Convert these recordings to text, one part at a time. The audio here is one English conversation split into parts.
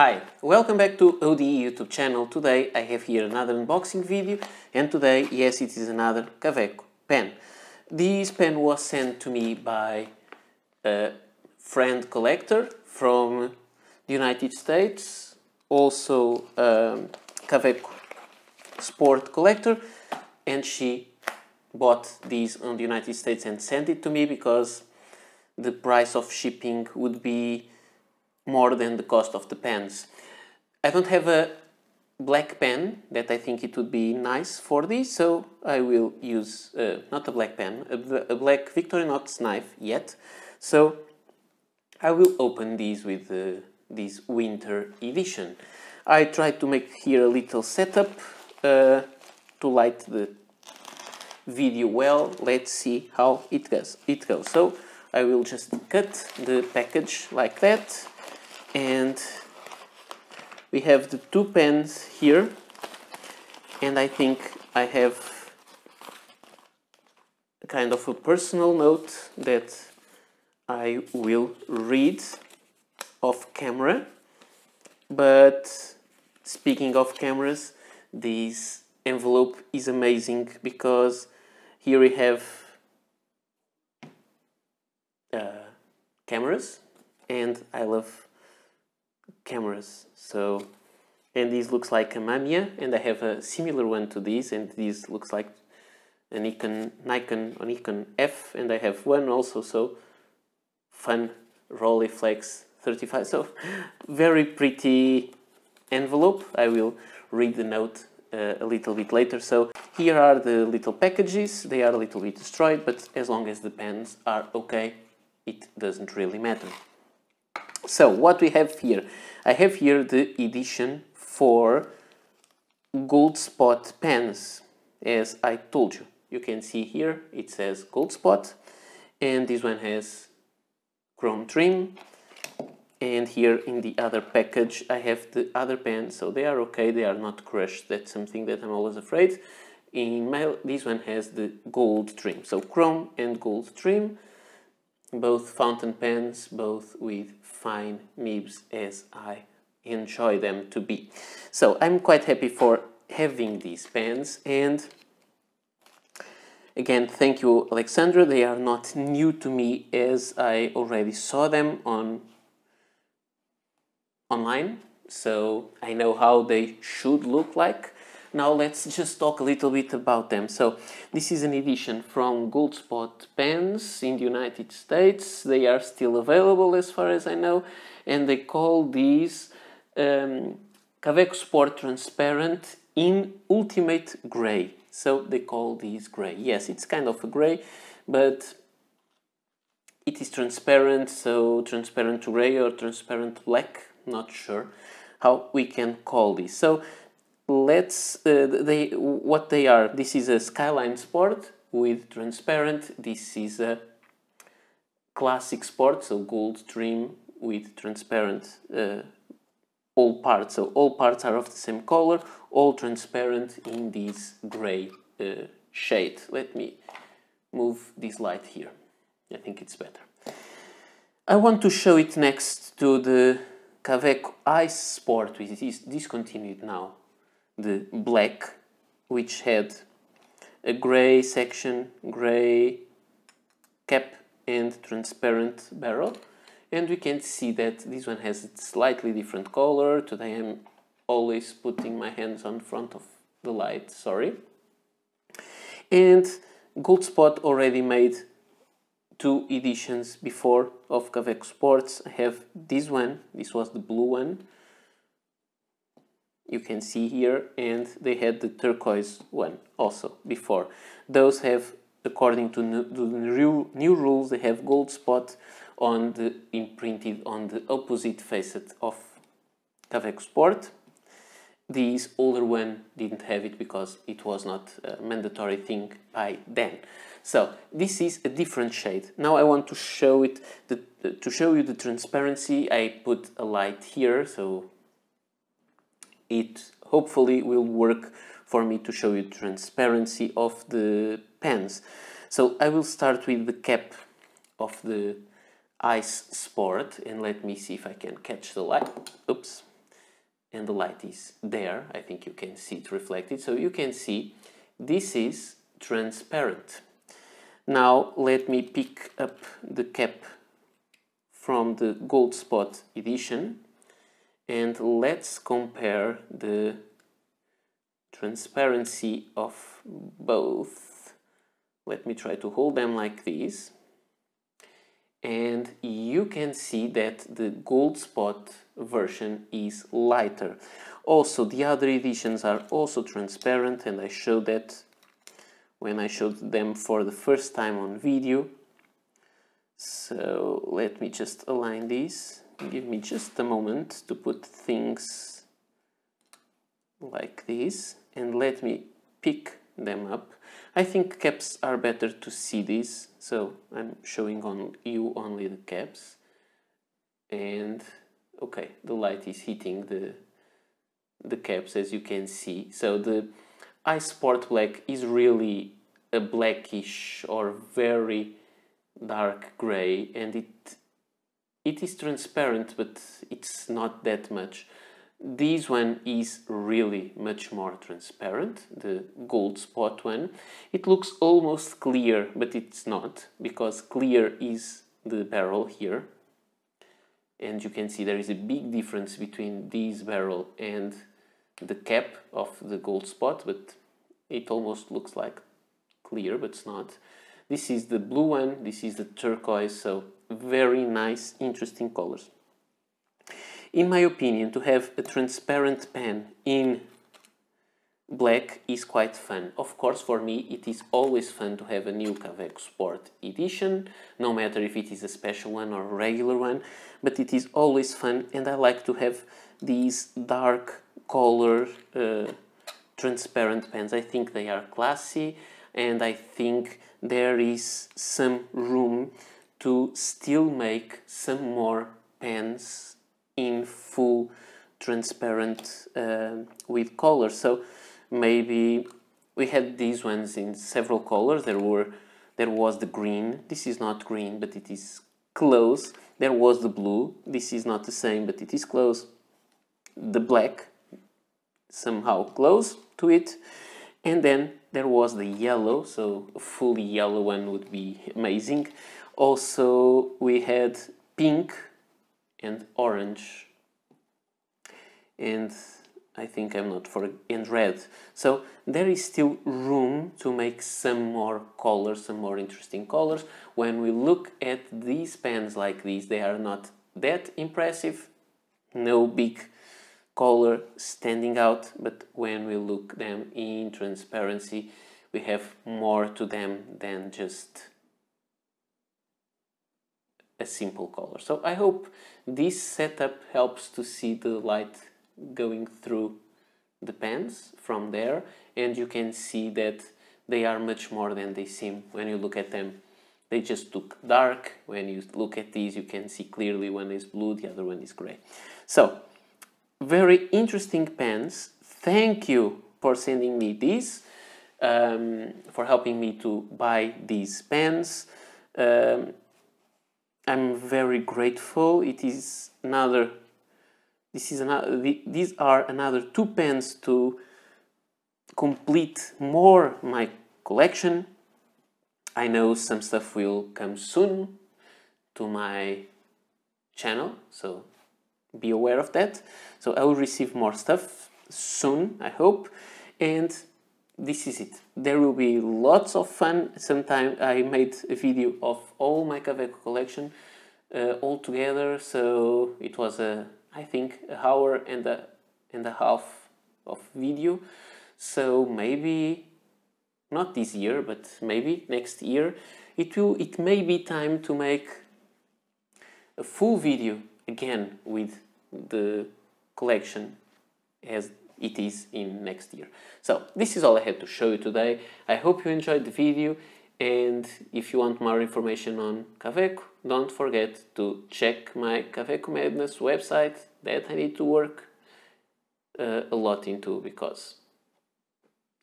Hi, welcome back to ODE YouTube channel. Today I have here another unboxing video and today, yes, it is another Caveco pen. This pen was sent to me by a friend collector from the United States, also um, Caveco sport collector and she bought these on the United States and sent it to me because the price of shipping would be more than the cost of the pens. I don't have a black pen that I think it would be nice for this, so I will use, uh, not a black pen, a, a black Victorinox knife yet. So I will open these with uh, this winter edition. I tried to make here a little setup uh, to light the video well. Let's see how it goes. It goes. So I will just cut the package like that and we have the two pens here and I think I have a kind of a personal note that I will read off camera but speaking of cameras this envelope is amazing because here we have uh, cameras and I love cameras. So, and this looks like a Mamiya, and I have a similar one to this, and this looks like an Nikon, Nikon, or Nikon F, and I have one also. So, fun Rolleiflex 35. So, very pretty envelope. I will read the note uh, a little bit later. So here are the little packages, they are a little bit destroyed, but as long as the pens are okay, it doesn't really matter. So what we have here? I have here the edition for gold spot pens as I told you. You can see here it says gold spot and this one has chrome trim and here in the other package I have the other pen so they are okay they are not crushed that's something that I'm always afraid in mail, this one has the gold trim so chrome and gold trim both fountain pens, both with fine nibs as I enjoy them to be. So I'm quite happy for having these pens and Again, thank you, Alexandra. They are not new to me as I already saw them on online, so I know how they should look like. Now let's just talk a little bit about them. So this is an edition from Goldspot Pens in the United States. They are still available as far as I know and they call these um, Caveco Sport Transparent in Ultimate Grey. So they call these grey. Yes, it's kind of a grey, but it is transparent, so transparent to grey or transparent black, not sure how we can call this. So let's uh, they what they are this is a skyline sport with transparent this is a classic sport so gold trim with transparent uh, all parts so all parts are of the same color all transparent in this gray uh, shade let me move this light here I think it's better I want to show it next to the Caveco Ice Sport which is discontinued now the black, which had a grey section, grey cap and transparent barrel. And we can see that this one has a slightly different color. Today I'm always putting my hands on front of the light, sorry. And Goldspot Spot already made two editions before of Caveco Sports. I have this one, this was the blue one, you can see here and they had the turquoise one also before those have according to the new, new rules they have gold spot on the imprinted on the opposite facet of Cavex Sport. this older one didn't have it because it was not a mandatory thing by then so this is a different shade now I want to show it the, to show you the transparency I put a light here so it hopefully will work for me to show you transparency of the pens. So I will start with the cap of the Ice Sport and let me see if I can catch the light. Oops. And the light is there. I think you can see it reflected. So you can see this is transparent. Now let me pick up the cap from the Gold Spot edition and let's compare the transparency of both. Let me try to hold them like this, And you can see that the gold spot version is lighter. Also, the other editions are also transparent and I showed that when I showed them for the first time on video. So let me just align these give me just a moment to put things like this and let me pick them up. I think caps are better to see this, so I'm showing on you only the caps. And okay, the light is hitting the the caps as you can see. So the sport Black is really a blackish or very dark grey and it it is transparent but it's not that much this one is really much more transparent the gold spot one it looks almost clear but it's not because clear is the barrel here and you can see there is a big difference between this barrel and the cap of the gold spot but it almost looks like clear but it's not this is the blue one, this is the turquoise, so very nice, interesting colors. In my opinion, to have a transparent pen in black is quite fun. Of course, for me, it is always fun to have a new Cavex Sport edition, no matter if it is a special one or a regular one, but it is always fun and I like to have these dark color uh, transparent pens. I think they are classy and I think there is some room to still make some more pens in full transparent uh, with color so maybe we had these ones in several colors there were there was the green this is not green but it is close there was the blue this is not the same but it is close the black somehow close to it and then there was the yellow so a fully yellow one would be amazing also we had pink and orange and I think I'm not for and red so there is still room to make some more colors some more interesting colors when we look at these pens like these they are not that impressive no big color standing out but when we look them in transparency we have more to them than just a simple color so I hope this setup helps to see the light going through the pens from there and you can see that they are much more than they seem when you look at them they just look dark when you look at these you can see clearly one is blue the other one is gray so very interesting pens. Thank you for sending me these, um, for helping me to buy these pens. Um, I'm very grateful. It is another. This is another. These are another two pens to complete more my collection. I know some stuff will come soon to my channel, so be aware of that. So I will receive more stuff soon, I hope. And this is it. There will be lots of fun. Sometime I made a video of all my Caveco collection uh, all together. So it was a, I think, an hour and a and a half of video. So maybe not this year, but maybe next year, it will. It may be time to make a full video again with the collection as it is in next year. So this is all I had to show you today. I hope you enjoyed the video and if you want more information on Caveco, don't forget to check my Caveco Madness website that I need to work uh, a lot into because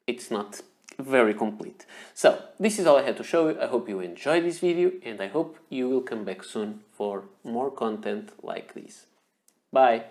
it's not very complete. So, this is all I had to show you. I hope you enjoyed this video and I hope you will come back soon for more content like this. Bye!